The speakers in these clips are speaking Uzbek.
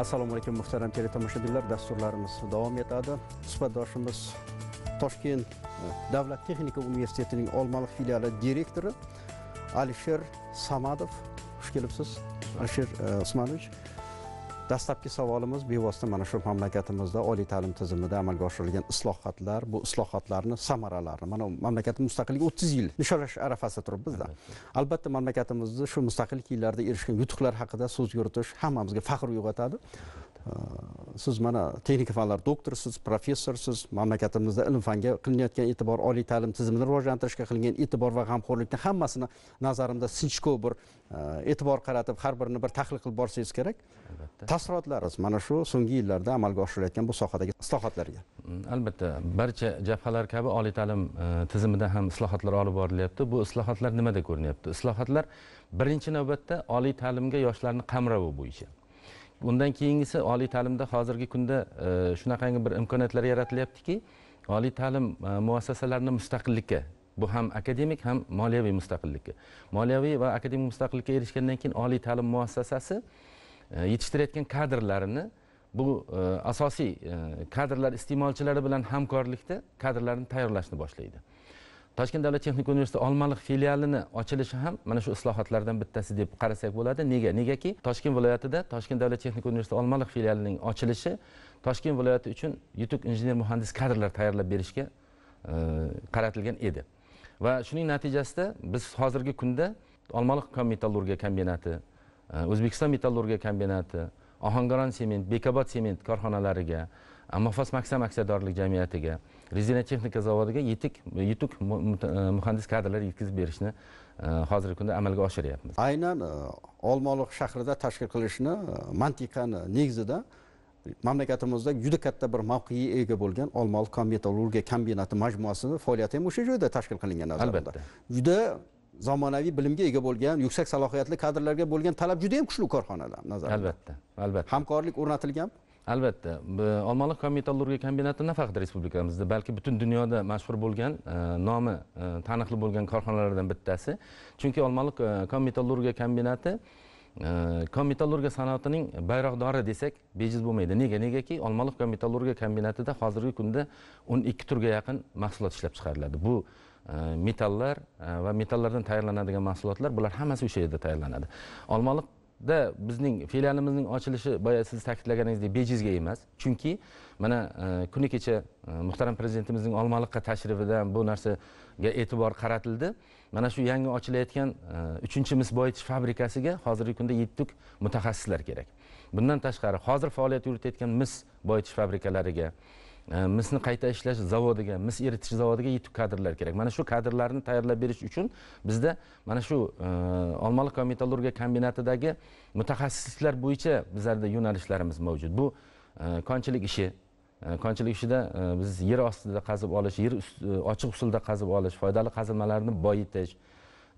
assalomu alaykum muhtaram teletomoshabinlar dasturlarimiz davom etadi suhbatdoshimiz toshkent davlat texnika universitetining olmaliq filiali direktori alisher samadov xush kelibsiz alisher e, usmonovich dastlabki savolimiz bevosita mana shu mamlakatimizda oliy ta'lim tizimida amalga oshirilgan islohotlar bu islohotlarni samaralarini mana mamlakatimiz mustaqilligiga o'ttiz yil nishonlash arafasida turibmizda albatta mamlakatimizni shu mustaqillik yillarida erishgan yutuqlar haqida so'z yuritish hammamizga faxr uyg'otadi siz mana texnika fanlar doktorisiz professorsiz mamlakatimizda ilm fanga qilinayotgan e'tibor oliy ta'lim tizimini rivojlantirishga qilingan e'tibor va g'amxo'rlikni hammasini nazarimda sinchkov bir e, e'tibor qaratib har birini bir tahlil qilib borsangiz kerak albatta taassurotlaringiz mana shu so'nggi yillarda amalga oshirilayotgan bu sohadagi islohotlarga mm, albatta barcha jabhalar kabi oliy ta'lim e, tizimida ham islohotlar olib borilyapti bu islohotlar nimada ko'rinyapti islohotlar birinchi navbatda oliy ta'limga yoshlarni qamrovi bo'yicha undan keyingisi oliy ta'limda hozirgi kunda e, shunaqangi bir imkoniyatlar yaratilyaptiki oliy ta'lim e, muassasalarini mustaqillikka bu ham akademik ham moliyaviy mustaqillikka moliyaviy va akademik mustaqillikka erishgandan keyin oliy ta'lim muassasasi e, yetishtirayotgan kadrlarini bu asosiy kadrlar iste'molchilari bilan hamkorlikda kadrlarni tayyorlashni boshlaydi toshkent davlat texnika universiteti olmaliq filialini ochilishi ham mana shu islohotlardan bittasi deb qarasak bo'ladi nega negaki toshkent viloyatida toshkent davlat texnika universiteti olmaliq filialining ochilishi toshkent viloyati uchun yutuq injener muhandis kadrlar tayyorlab berishga e, qaratilgan edi va shuning natijasida biz hozirgi kunda olmaliq metallurgiya kombinati e, o'zbekiston metallurgiya kombinati ohangaron sement bekobod sement korxonalariga mofos maksam aksiyadorlik jamiyatiga rezina texnika zavodiga yetik yetuk muhandis kadrlar yetkazib berishni hozirgi kunda amalga oshiryapmiz aynan olmaliq shahrida tashkil qilishni mantiqani negizida mamlakatimizda juda katta bir mavqega ega bo'lgan olmaliq metallurgiya kombinati majmuasini faoliyati ham o'sha joyda tashkil qilingan albatta juda zamonaviy bilimga ega bo'lgan yuksak salohiyatli kadrlarga bo'lgan talab juda yam kuchli korxonada nazarimda albatta albatta hamkorlik o'rnatilgan albatta olmaliq kon metallurgiya kombinati nafaqat respublikamizda balki butun dunyoda mashhur bo'lgan e, nomi e, taniqli bo'lgan korxonalardan bittasi chunki olmaliq e, kon metallurgiya kombinati kon metallurgiya sanoatining bayroqdori desak bejiz bo'lmaydi nega negaki olmaliq kon metallurgiya kombinatida hozirgi kunda o'n ikki turga yaqin mahsulot ishlab chiqariladi bu metallar va metallardan tayyorlanadigan mahsulotlar bular hammasi o'sha yerda tayyorlanadi olmaliq da bizning filialimizning ochilishi boya siz ta'kidlaganingizdek bejizga emas chunki mana e, kuni kecha e, muhtaram prezidentimizning olmaliqqa tashrifidan bu narsaga e'tibor qaratildi mana shu yangi ochilayotgan e, uchinchi mis boyitish fabrikasiga hozirgi kunda yetuk mutaxassislar kerak bundan tashqari hozir faoliyat yuritayotgan mis boyitish fabrikalariga Э, misni qayta ishlash zavodiga mis eritish zavodiga yetuk kadrlar kerak mana shu kadrlarni tayyorlab berish uchun bizda mana shu e, olmaliq metallurgiya kombinatidagi mutaxassislar bo'yicha bizlarda yo'nalishlarimiz mavjud bu konchilik e, ishi konchilik e, ishida biz yer ostida qazib olish yer ochiq usulda qazib olish foydali qazilmalarni boyitish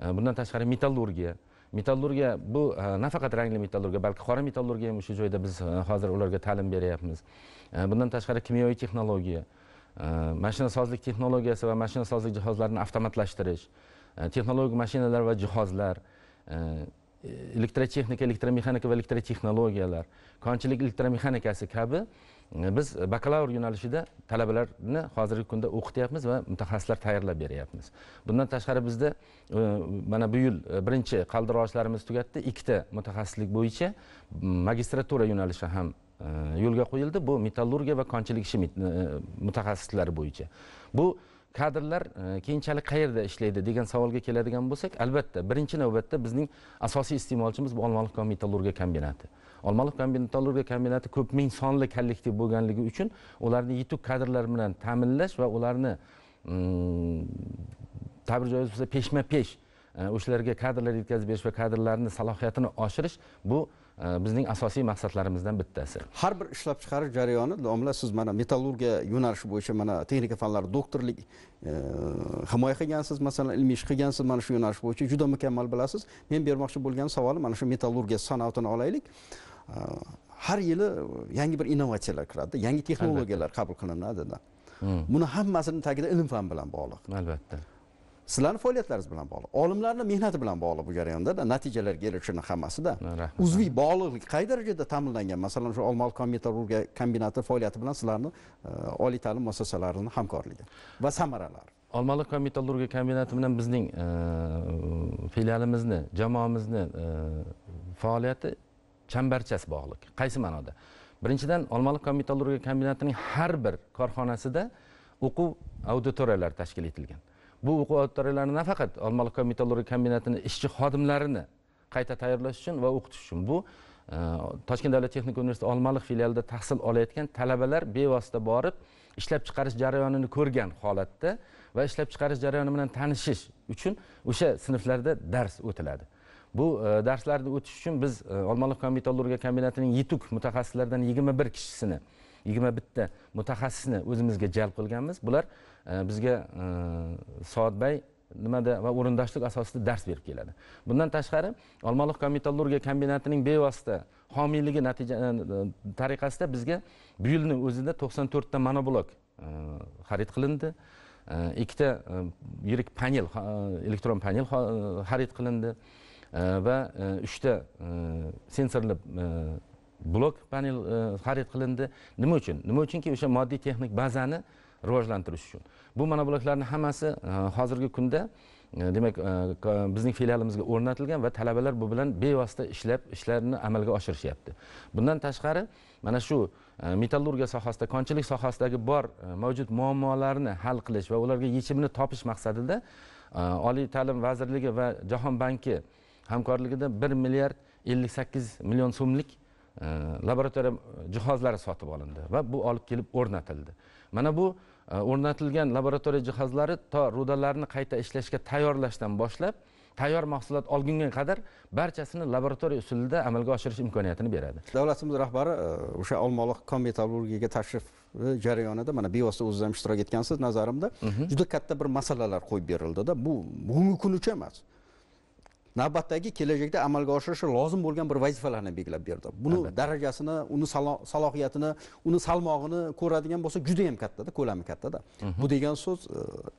bundan tashqari metallurgiya metallurgiya bu e, nafaqat rangli metallurgiya balki qora metallurgiya ham o'sha joyda biz e, hozir ularga ta'lim beryapmiz e, bundan tashqari kimyoviy texnologiya mashinasozlik texnologiyasi va mashinasozlik jihozlarini avtomatlashtirish texnologik mashinalar va jihozlar elektrotexnika elektromexanika va elektrotexnologiyalar konchilik elektromexanikasi kabi biz e, bakalavr yo'nalishida talabalarni hozirgi kunda o'qityapmiz va mutaxassislar tayyorlab beryapmiz bundan tashqari bizda e, mana bu yil e, birinchi qaldirg'ochlarimiz tugatdi ikkita mutaxassislik bo'yicha magistratura yo'nalishi ham yo'lga qo'yildi bu metallurgiya va konchilik ishi mutaxassislari bo'yicha bu kadrlar keyinchalik qayerda ishlaydi degan savolga keladigan bo'lsak albatta birinchi navbatda bizning asosiy iste'molchimiz bu olmaliq metallurgiya kombinati olmaliq kombinatorlogiya kombinati ko'p ming sonli kollektiv bo'lganligi uchun ularni yetuk kadrlar bilan ta'minlash va ularni mm, tabir joiz bo'lsa peshma pesh e, o'shalarga kadrlar yetkazib berish va kadrlarni salohiyatini oshirish bu e, bizning asosiy maqsadlarimizdan bittasi har bir ishlab chiqarish jarayoni domla siz mana metallurgiya yo'nalishi bo'yicha mana texnika fanlari doktorlik e, himoya qilgansiz masalan ilmiy ish qilgansiz mana shu yo'nalish bo'yicha juda mukammal bilasiz men bermoqchi bo'lgan savolim mana shu metallurgiya sanoatini olaylik har yili e, yangi bir innovatsiyalar kiradi yangi texnologiyalar qabul qilinadida hmm. buni hammasini tagida ilm fan bilan bog'liq albatta sizlarni faoliyatlaringiz bilan bog'liq olimlarni mehnati bilan bog'liq bu jarayonda natijalarga erishishini hammasida uzviy bog'liqlik qay darajada ta'minlangan masalan shu olmaliq metallurgiya kombinati faoliyati bilan sizlarni e, oliy ta'lim muassasalarini hamkorligi va samaralari olmaliq metallurgiya kombinati bilan bizning e, filialimizni jamoamizni faoliyati chambarchas bog'liq qaysi ma'noda birinchidan olmaliq metallurgiya kombinatining har bir korxonasida o'quv auditoriyalari tashkil etilgan bu o'quv auditoriyalari nafaqat olmaliq metallurgiya kombinatini ishchi xodimlarini qayta tayyorlash uchun va o'qitish uchun bu e, toshkent davlat texnika universiteti olmaliq filialida tahsil olayotgan talabalar bevosita borib ishlab chiqarish jarayonini ko'rgan holatda va ishlab chiqarish jarayoni bilan tanishish uchun o'sha sinflarda dars o'tiladi bu e, darslarni o'tish uchun biz e, olmaliq metallurgiya kombinatining yetuk mutaxassislaridan yigirma bir kishisini yigirma bitta mutaxassisni o'zimizga jalb qilganmiz bular e, bizga soatbay nimada va o'rindoshlik asosida dars berib keladi bundan tashqari olmaliq metallurgiya kombinatining bevosita homiyligi natija tariqasida bizga bu yilni o'zida to'qson to'rtta monoblok xarid qilindi ikkita yirik panel elektron panel xarid qilindi va uchta sensorli blok panel xarid qilindi nima uchun nima uchunki o'sha moddiy texnik bazani rivojlantirish uchun bu monobloklarni hammasi hozirgi kunda demak bizning filialimizga o'rnatilgan va talabalar bu bilan bevosita ishlab ishlarini amalga oshirishyapti bundan tashqari mana shu metallurgiya sohasida konchilik sohasidagi bor mavjud muammolarni hal qilish va ularga yechimini topish maqsadida э, oliy ta'lim vazirligi va jahon banki hamkorligida bir milliard ellik sakkiz million so'mlik e, laboratoriya e, jihozlari sotib olindi va bu olib kelib o'rnatildi mana bu e, o'rnatilgan laboratoriya jihozlari to rudalarni qayta ishlashga tayyorlashdan boshlab tayyor mahsulot olgunga qadar barchasini laboratoriya usulida amalga oshirish imkoniyatini beradi davlatimiz rahbari o'sha olmaliq kon metallurgiyaga tashrif jarayonida mana bevosita o'ziz ham ishtirok etgansiz nazarimda juda katta bir masalalar qo'yib berildida bu bugungi kun uchun emas navbatdagi kelajakda amalga oshirishi lozim bo'lgan bir vazifalarni belgilab berdi buni darajasini uni salohiyatini uni salmog'ini ko'radigan bo'lsa juda yam kattada ko'lami kattada mhm. bu degan so'z e,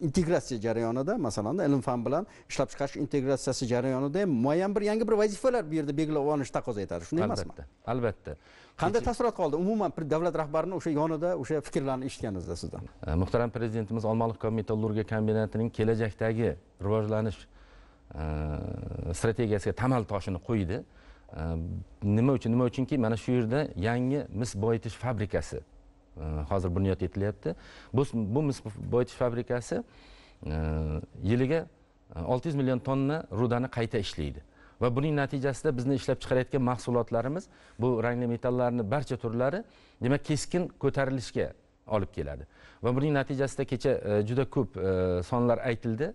integratsiya jarayonida masalan ilm fan bilan ishlab chiqarish integratsiyasi jarayonida ham muayyan bir yangi bir vazifalar bu yerda belgilab olinishi taqozo etadi shunday emasmi albatta qanday taassurot qoldi umuman davlat rahbarini o'sha yonida o'sha fikrlarni eshitganingizda sizdan e, muhtaram prezidentimiz olmaliq metallurgiya kombinatining kelajakdagi rivojlanish strategiyasiga tamal toshini qo'ydi nima uchun nima uchunki mana shu yerda yangi mis boyitish fabrikasi hozir bunyod etilyapti bu mis boyitish fabrikasi yiliga olti yuz million tonna rudani qayta ishlaydi va buning natijasida bizni ishlab chiqarayotgan mahsulotlarimiz bu rangli metallarni barcha turlari demak keskin ko'tarilishga olib keladi va buning natijasida kecha juda ko'p sonlar aytildi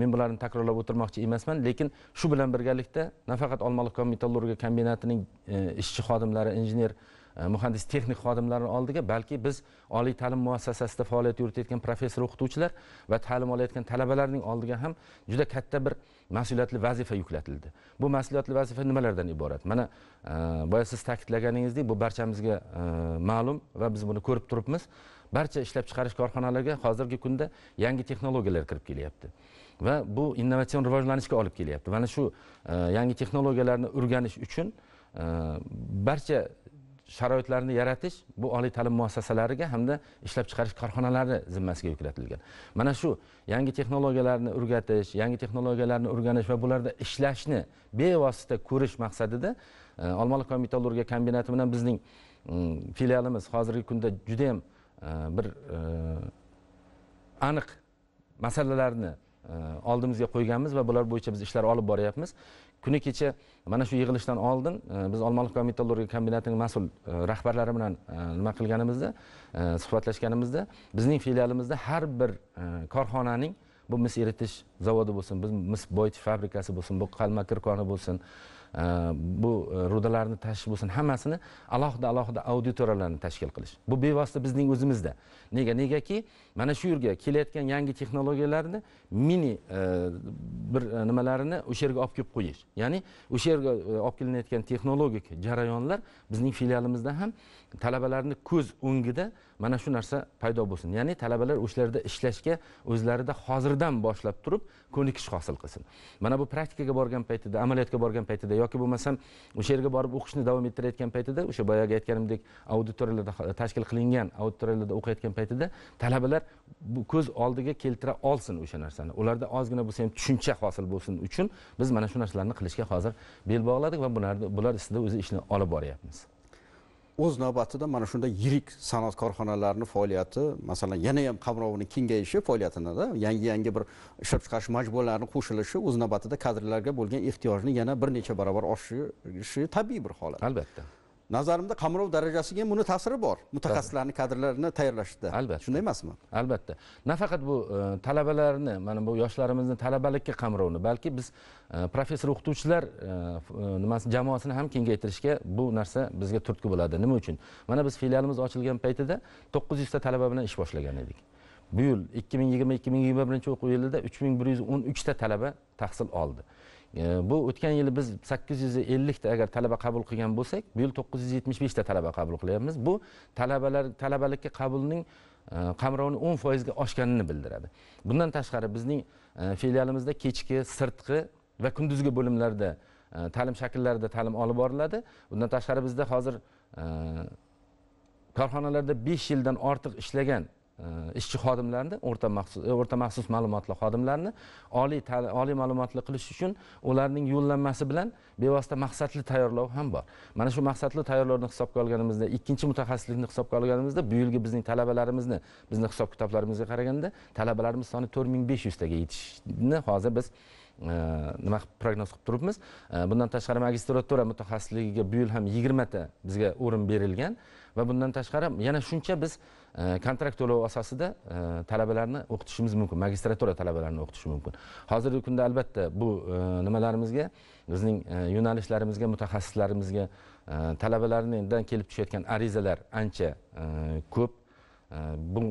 men bularni takrorlab o'tirmoqchi emasman lekin shu bilan birgalikda nafaqat kon metallurgiya kombinatining e, ishchi xodimlari injener e, muhandis texnik xodimlarni oldiga balki biz oliy ta'lim muassasasida faoliyat yuritayotgan professor o'qituvchilar va ta'lim olayotgan talabalarning oldiga ham juda katta bir mas'uliyatli vazifa yuklatildi bu mas'uliyatli vazifa nimalardan iborat mana e, boya siz ta'kidlaganingizdek bu barchamizga ma'lum va biz buni ko'rib turibmiz barcha ishlab chiqarish korxonalariga hozirgi kunda yangi texnologiyalar kirib kelyapti va bu innovatsion rivojlanishga olib kelyapti mana shu e, yangi texnologiyalarni o'rganish uchun e, barcha sharoitlarni yaratish bu oliy ta'lim muassasalariga hamda ishlab chiqarish korxonalari zimmasiga yuklatilgan mana shu yangi texnologiyalarni o'rgatish yangi texnologiyalarni o'rganish va bularda ishlashni bevosita ko'rish maqsadida e, olmaliq va metallurgiya kombinati bilan bizning mm, filialimiz hozirgi kunda judayam bir aniq masalalarni oldimizga qo'yganmiz va bular bo'yicha biz ishlar olib boryapmiz kuni kecha mana shu yig'ilishdan oldin e, biz olmaliq metallurgiya kombinatining mas'ul e, rahbarlari bilan e, nima qilganimizda suhbatlashganimizda bizning filialimizda har bir korxonaning bu mis eritish zavodi bo'lsin bu mis boyitish fabrikasi bo'lsin bu qalmakir koni bo'lsin bu rudalarni tashish bo'lsin hammasini alohida alohida auditoriyalarni tashkil qilish bu bevosita bizning o'zimizda nega negaki mana shu yerga kelayotgan yangi texnologiyalarni mini e, bir e, nimalarini o'sha yerga olib kelib qo'yish ya'ni o'sha yerga e, olib kelinayotgan texnologik jarayonlar bizning filialimizda ham talabalarni ko'z o'ngida mana shu narsa paydo bo'lsin ya'ni talabalar o'shalarda ishlashga o'zlarida hozirdan boshlab turib ko'nikish hosil qilsin mana bu praktikaga borgan paytida amaliyotga borgan paytida yoki bo'lmasam o'sha yerga borib o'qishni davom ettirayotgan paytida o'sha boyagi aytganimdek auditoriyalarda tashkil qilingan auditoriyalarda o'qiyotgan paytida talabalar ko'z oldiga keltira olsin o'sha narsani ularda ozgina bo'lsa ham tushuncha hosil bo'lsin uchun biz mana shu narsalarni qilishga hozir bel bog'ladik va bularni bular ustida o'zi ishni olib boryapmiz o'z navbatida mana shunday yirik sanoat korxonalarini faoliyati masalan yana ham qamrovini kengayishi faoliyatinida yangi yangi bir ishlab chiqarish majmualarini qo'shilishi o'z navbatida kadrlarga bo'lgan ehtiyojni yana bir necha barobar oshishi tabiiy bir holat albatta nazarimda qamrov darajasiga ham buni ta'siri bor mutaxassislarni kadrlarini tayyorlashda albatta shunday emasmi albatta nafaqat bu e, talabalarni mana bu yoshlarimizni talabalikka qamrovni balki biz e, professor o'qituvchilar e, nimasi jamoasini ham kengaytirishga bu narsa bizga turtki bo'ladi nima uchun mana biz filialimiz ochilgan paytida to'qqiz yuzta talaba bilan ish boshlagan edik bu yil ikki ming yigirma ikki ming yigirma birinchi o'quv yilida uch ming bir yuz o'n uchta talaba tahsil oldi bu o'tgan yili biz sakkiz yuz ellikta agar talaba qabul qilgan bo'lsak bu yil to'qqiz yuz yetmish beshta talaba qabul qilyapmiz bu talabalar talabalikka qabulning e, qamrovini o'n foizga oshganini bildiradi bundan tashqari bizning e, filialimizda kechki sirtqi va kunduzgi bo'limlarda e, ta'lim shakllarida ta'lim olib boriladi bundan tashqari bizda hozir korxonalarda besh yildan ortiq ishlagan ishchi xodimlarni o'rta maxsus e, o'rta maxsus ma'lumotli xodimlarni oliy oliy ma'lumotli qilish uchun ularning yo'llanmasi bilan bevosita maqsadli tayyorlov ham bor mana shu maqsadli tayyorlovni hisobga olganimizda ikkinchi mutaxassislikni hisobga olganimizda bu yilgi bizning talabalarimizni bizni hisob kitoblarimizga qaraganda talabalarimiz soni to'rt ming besh yuztaga yetishni hozir biz nima qilib prognoz qilib turibmiz bundan tashqari magistratura mutaxassisligiga bu yil ham yigirmata bizga o'rin berilgan va bundan tashqari yana shuncha biz kontrakt to'lovi asosida talabalarni o'qitishimiz mumkin magistratura talabalarini o'qitish mumkin hozirgi kunda albatta bu nimalarimizga bizning yo'nalishlarimizga mutaxassislarimizga talabalardan kelib tushayotgan arizalar ancha ko'p bu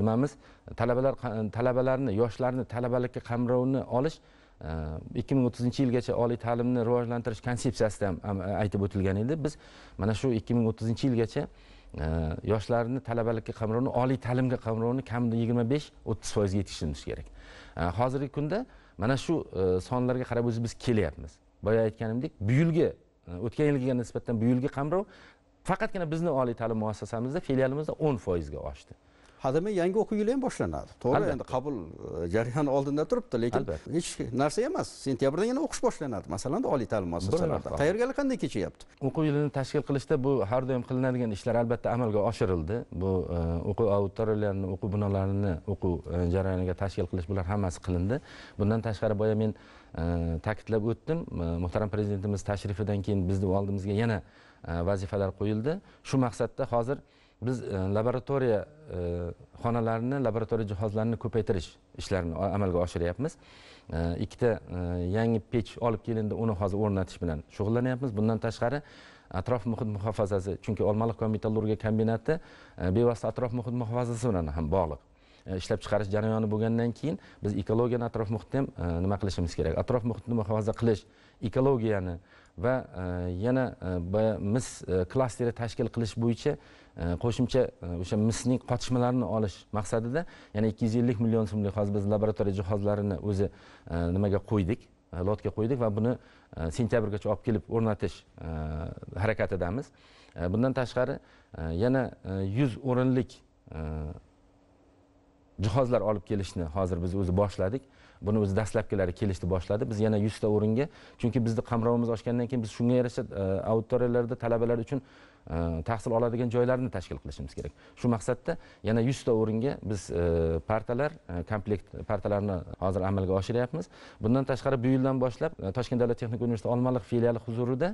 nimamiz talabalar talabalarni yoshlarni talabalikka qamrovini olish Э, ikki ming o'ttizinchi yilgacha oliy ta'limni rivojlantirish konsepsiyasida ham e, aytib o'tilgan edi biz mana shu ikki ming o'ttizinchi yilgacha e, yoshlarni talabalikka qamrovni oliy ta'limga qamrovni kamida yigirma besh o'ttiz foizga yetkazishimiz kerak e, hozirgi kunda mana shu sonlarga qarab o'zi biz kelyapmiz boya aytganimdek bu yilgi o'tgan yilgiga nisbatan bu yilgi qamrov faqatgina bizni oliy ta'lim muassasamizda filialimizda o'n foizga oshdi hademay yangi o'quv yili ham boshlanadi to'g'ri endi qabul e, jarayoni oldinda turibdi lekin hech narsa emas sentyabrdan yana o'qish boshlanadi masalan oliy ta'lim muassasalarida tayyorgarlik qanday kechyapti o'quv yilini tashkil qilishda bu har doim qilinadigan ishlar albatta amalga oshirildi bu e, o'quv auditoriyalarini o'quv binolarini o'quv e, jarayoniga tashkil qilish bular hammasi qilindi bundan tashqari boya men ta'kidlab o'tdim muhtaram prezidentimiz tashrifidan keyin bizni oldimizga yana vazifalar qo'yildi shu maqsadda hozir biz e, laboratoriya e, xonalarini laboratoriya jihozlarini ko'paytirish ishlarini amalga oshiryapmiz e, ikkita yangi pech olib kelindi uni hozir o'rnatish bilan shug'ullanyapmiz bundan tashqari atrof muhit muhofazasi chunki olmaliq metallurgiya kombinati bevosita atrof muhit muhofazasi bilan ham bog'liq E, ishlab chiqarish jarayoni bo'lgandan keyin biz ekologiyani atrof muhitni ham e, nima qilishimiz kerak atrof muhitni muhofaza qilish ekologiyani va e, yana mis klasteri tashkil qilish bo'yicha qo'shimcha o'sha misning qotishmalarini olish maqsadida yana ikki yuz ellik million so'mlik hozir biz laboratoriya jihozlarini o'zi nimaga qo'ydik lotga qo'ydik va buni sentyabrgacha olib kelib o'rnatish harakatidamiz bundan tashqari yana yuz o'rinlik jihozlar olib kelishni hozir biz o'zi boshladik buni o'zi dastlabkilari kelishni boshladi biz yana yuzta o'ringa chunki bizni qamrovimiz oshgandan keyin biz shunga yarasha e, auditoriyalarda talabalar uchun e, tahsil oladigan joylarni tashkil qilishimiz kerak shu maqsadda yana yuzta o'ringa biz e, partalar komplekt partalarni hozir amalga oshiryapmiz bundan tashqari bu yildan boshlab toshkent davlat texnika universiteti olmaliq filiali huzurida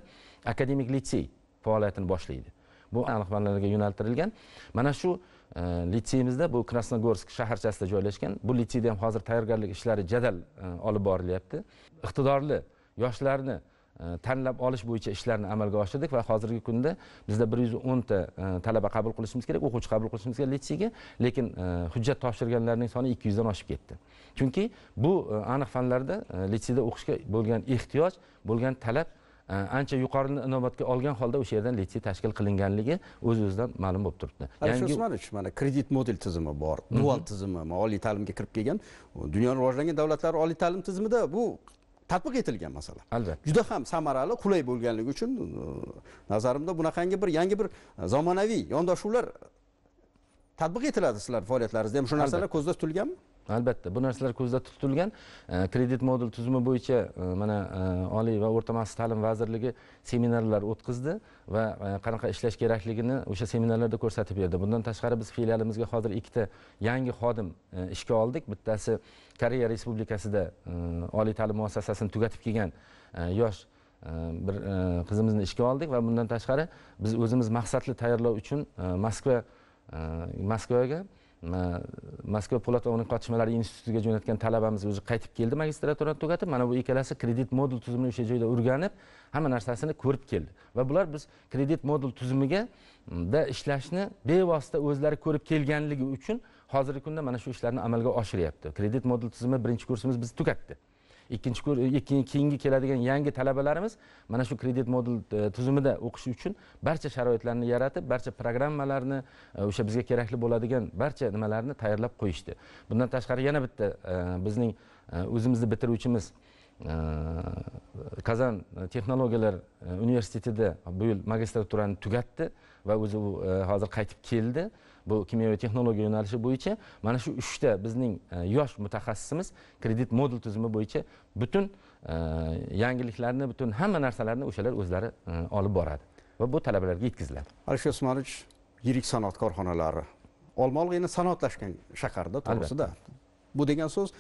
akademik litsey faoliyatini boshlaydi bu aniq fanlarga yo'naltirilgan mana shu litseyimizda э, bu krasnogorsk shaharchasida joylashgan bu litseyda ham hozir tayyorgarlik ishlari jadal э, olib borilyapti iqtidorli yoshlarni э, tanlab olish bo'yicha ishlarni amalga oshirdik va hozirgi kunda bizda bir yuz o'nta e, talaba qabul qilishimiz kerak o'quvchi qabul qilishimiz kerak litseyga lekin e, hujjat topshirganlarning soni ikki yuzdan oshib ketdi chunki bu e, aniq fanlarda litseyda o'qishga bo'lgan ehtiyoj bo'lgan talab ancha yuqori inobatga olgan holda o'sha yerdan litsey tashkil qilinganligi o'z o'zidan ma'lum bo'lib turibdi alisher usmonovich mana kredit model tizimi bor mhm. dual tizimi oliy ta'limga kirib kelgan dunyoni rivojlangan davlatlari oliy ta'lim tizimida bu tatbiq etilgan masala albatta juda ham samarali qulay bo'lganligi uchun e, nazarimda bunaqangi bir yangi bir e, zamonaviy yondashuvlar tatbiq etiladi sizlarni faoliyatlaringizda ham shu narsalar ko'zda tutilganmi albatta bu narsalar ko'zda tutilgan kredit modul tuzumi bo'yicha e, mana e, oliy va o'rta maxsus ta'lim vazirligi seminarlar o'tkazdi va e, qanaqa ishlash kerakligini o'sha seminarlarda ko'rsatib berdi bundan tashqari biz filialimizga hozir ikkita yangi xodim ishga oldik bittasi koreya respublikasida oliy ta'lim muassasasini tugatib kelgan yosh bir qizimizni ishga oldik va bundan tashqari biz o'zimiz maqsadli tayyorlov uchun moskva moskvaga moskva po'lat va uning qotishmalari institutiga jo'natgan talabamiz o'zi qaytib keldi magistraturani tugatib mana bu ikkalasi kredit modul tizimini o'sha joyda o'rganib hamma narsasini ko'rib keldi va bular biz kredit modul tizimiga mm, da ishlashni bevosita o'zlari ko'rib kelganligi uchun hozirgi kunda mana shu ishlarni amalga oshiryapti kredit modul tizimi birinchi kursimiz biz tugatdi ikkinchi e, keyingi keladigan yangi talabalarimiz mana shu kredit modul e, tuzumida o'qishi uchun barcha sharoitlarni yaratib barcha programmalarni e, o'sha bizga kerakli bo'ladigan barcha nimalarni tayyorlab qo'yishdi bundan tashqari yana bitta bizning o'zimizni bitiruvchimiz kazan texnologiyalar universitetida bu yil magistraturani tugatdi va o'zi hozir qaytib keldi bu kimyoviy texnologiya yo'nalishi bo'yicha mana shu uchta bizning e, yosh mutaxassisimiz kredit modul tizimi bo'yicha butun e, yangiliklarni butun hamma narsalarni o'shalar o'zlari e, olib boradi va bu talabalarga yetkaziladi alisher usmonovich yirik sanoat korxonalari olmaliq endi sanoatlashgan shaharda to'g'risida bu degan so'z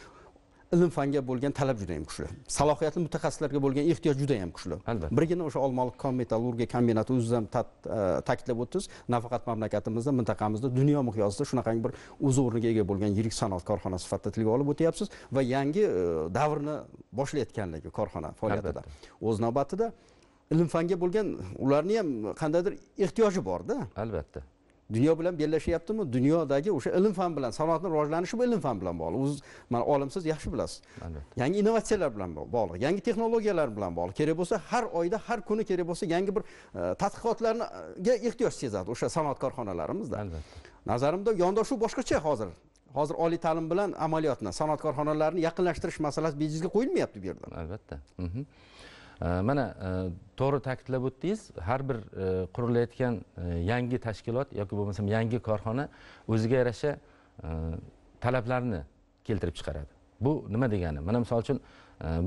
ilm fanga bo'lgan talab juda ham kuchli salohiyatli mutaxassislarga bo'lgan ehtiyoj juda ham kuchli albatta birgina o'sha olmaliq kon metallurgiya kombinati o'ziz ham e, ta'kidlab o'tdingiz nafaqat mamlakatimizda mintaqamizda dunyo miqyosida shunaqangi bir o'z o'rniga ega bo'lgan yirik sanoat korxonasi sifatida tilga olib o'tyapsiz va yangi e, davrni boshlayotganligi korxona faoliyatida o'z navbatida ilm fanga bo'lgan ularni ham qandaydir ehtiyoji borda albatta dunyo bilan bellashyaptimi dunyodagi o'sha ilm fan bilan sanoatni rivojlanishi bu ilm fan bilan bog'liq o'ziz mana olimsiz yaxshi bilasiz albatta yangi innovatsiyalar bilan bog'liq yangi texnologiyalar bilan bog'liq kerak bo'lsa har oyda har kuni kerak bo'lsa yangi bir e, tadqiqotlarga ehtiyoj sezadi o'sha sanoat korxonalarimizda albatta nazarimda yondashuv boshqacha hozir hozir oliy ta'lim bilan amaliyotni sanoat korxonalarini yaqinlashtirish masalasi bejizga qo'yilmayapti bu yerda albatta mhmm. mana e, to'g'ri ta'kidlab o'tdingiz har bir e, qurilayotgan e, yangi tashkilot yoki bo'lmasam yangi korxona o'ziga yarasha talablarni keltirib chiqaradi bu nima degani mana misol uchun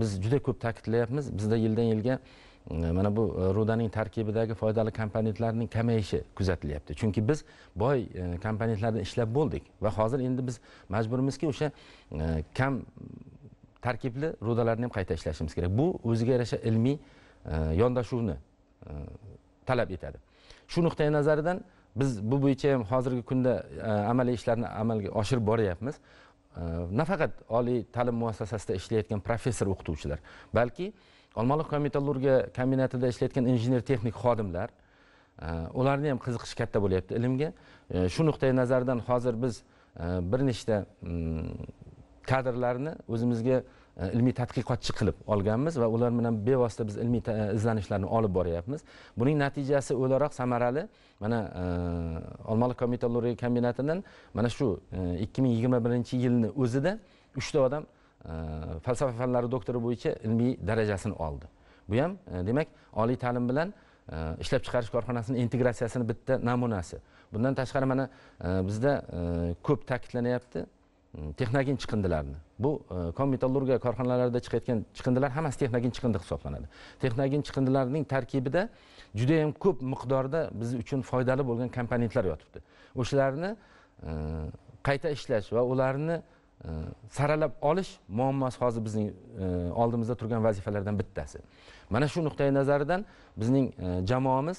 biz juda ko'p ta'kidlayapmiz bizda yildan yilga mana bu rudaning tarkibidagi foydali komponentlarning kamayishi kuzatilyapti chunki biz boy komponentlarni ishlab bo'ldik va hozir endi biz majburmizki o'sha kam tarkibli rudalarni ham qayta ishlashimiz kerak bu o'ziga yarasha ilmiy e, yondashuvni e, talab etadi shu nuqtai nazaridan biz bu bo'yicha ham hozirgi kunda e, amaliy ishlarni amalga oshirib boryapmiz nafaqat oliy ta'lim muassasasida ishlayotgan professor o'qituvchilar balki olmaliq metallurgiya kombinatida ishlayotgan injener texnik xodimlar ularni ham qiziqishi katta bo'lyapti ilmga shu nuqtai nazardan hozir biz bir nechta mm, kadrlarni o'zimizga e, ilmiy tadqiqotchi qilib olganmiz va ular bilan bevosita biz ilmiy e, izlanishlarni olib boryapmiz buning natijasi o'laroq samarali mana e, olmaliq metallurgiya kombinatidan mana shu ikki ming yigirma birinchi yilni o'zida uchta odam falsafa fanlari doktori bo'yicha ilmiy darajasini oldi bu ham demak oliy ta'lim bilan ishlab chiqarish korxonasini integratsiyasini bitta namunasi bundan tashqari mana bizda ko'p ta'kidlanyapti texnogen chiqindilarni bu e, kommetallurgiya korxonalarida chiqayotgan chiqindilar hammasi texnogen chiqindi hisoblanadi texnogen chiqindilarning tarkibida judayam ko'p miqdorda biz uchun foydali bo'lgan komponentlar yotibdi o'shalarni e, qayta ishlash va ularni e, saralab olish muammosi hozir bizning oldimizda turgan vazifalardan bittasi mana shu nuqtai nazardan bizning jamoamiz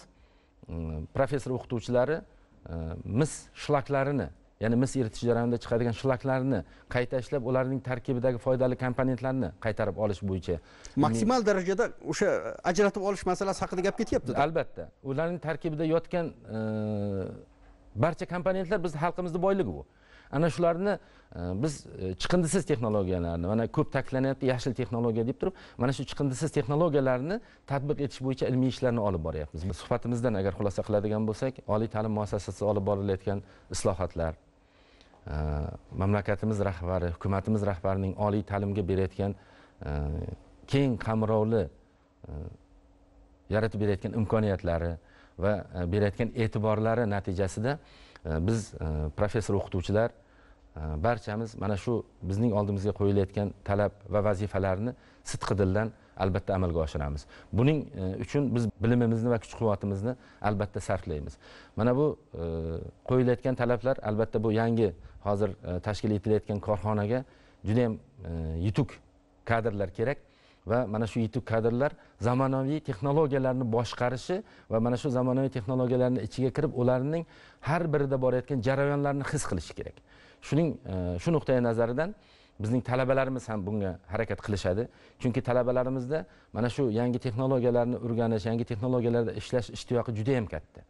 professor o'qituvchilari mis shlaklarini ya'ni mis eritish jarayonida chiqadigan shlaklarni qayta ishlab ularning tarkibidagi foydali komponentlarni qaytarib olish bo'yicha maksimal darajada o'sha ajratib olish masalasi haqida gap ketyapti albatta ularning tarkibida yotgan e, barcha komponentlar bizni xalqimizni boyligi bu ana shularni e, biz e, chiqindisiz texnologiyalarni mana ko'p ta'kidlanyapti yashil texnologiya deb turib mana shu chiqindisiz texnologiyalarni tatbiq etish bo'yicha ilmiy ishlarni olib boryapmiz suhbatimizdan agar xulosa qiladigan bo'lsak oliy ta'lim muassasasida olib borilayotgan islohotlar mamlakatimiz rahbari hukumatimiz rahbarining oliy ta'limga berayotgan e, keng qamrovli e, yaratib berayotgan imkoniyatlari va e, berayotgan e'tiborlari natijasida biz professor o'qituvchilar Э, barchamiz mana shu bizning oldimizga qo'yilayotgan talab va vazifalarni dildan albatta amalga oshiramiz buning e, uchun biz bilimimizni va kuch quvvatimizni albatta sarflaymiz mana bu e, qo'yilayotgan talablar albatta bu yangi hozir e, tashkil etilayotgan korxonaga judayam yetuk kadrlar kerak va mana shu yetuk kadrlar zamonaviy texnologiyalarni boshqarishi va mana shu zamonaviy texnologiyalarni ichiga kirib ularning har birida borayotgan jarayonlarni his qilishi kerak shuning e, shu nuqtai nazaridan bizning talabalarimiz ham bunga harakat qilishadi chunki talabalarimizda mana shu yangi texnologiyalarni o'rganish yangi texnologiyalarda ishlash ishtiyoqi yam katta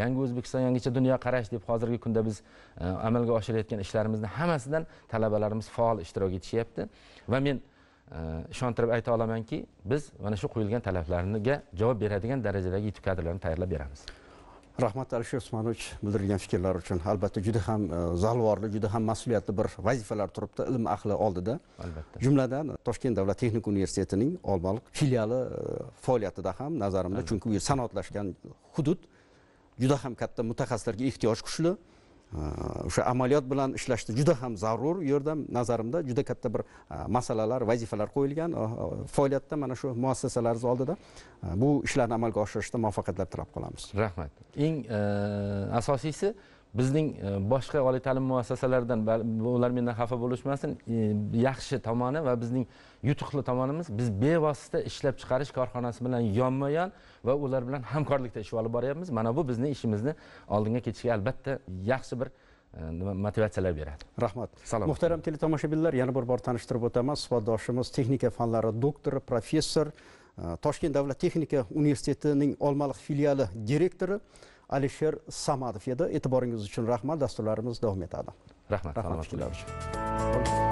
yangi o'zbekiston yangicha dunyo qarash deb hozirgi kunda biz e, amalga oshirayotgan ishlarimizni hammasidan talabalarimiz faol ishtirok etishyapti va men ishontirib ayta olamanki biz mana shu qo'yilgan talablarga javob beradigan darajadagi yetuk kadrlarni tayyorlab beramiz rahmat alisher usmonovich bildirgan fikrlar uchun albatta juda ham e, zalvorli juda ham mas'uliyatli bir vazifalar turibdi ilm ahli oldida albatta jumladan toshkent davlat texnika universitetining olmaliq filiali e, faoliyatida ham nazarimda chunki u sanoatlashgan hudud juda ham katta mutaxassislarga ehtiyoj kuchli Э, o'sha amaliyot bilan ishlashda juda ham zarur u yerda nazarimda juda katta bir e, masalalar vazifalar qo'yilgan e, e, faoliyatda mana shu muassasalarimiz oldida bu ishlarni amalga oshirishda muvaffaqiyatlar tilab qolamiz rahmat eng asosiysi bizning e, boshqa oliy ta'lim muassasalaridan ular mendan xafa bo'lishmasin e, yaxshi tomoni va bizning yutuqli tomonimiz biz bevosita ishlab chiqarish korxonasi bilan yonma yon va ular bilan hamkorlikda ish olib boryapmiz mana bu bizni ishimizni oldinga ketishiga albatta yaxshi bir e, nima motivatsiyalar beradi rahmat salom muhtaram teletomoshabinlar yana bir bor tanishtirib o'tamiz suhbatdoshimiz texnika fanlari doktori professor toshkent davlat texnika universitetining olmaliq filiali direktori alisher samadov edi e'tiboringiz uchun rahmat dasturlarimiz davom etadi rahmat salomat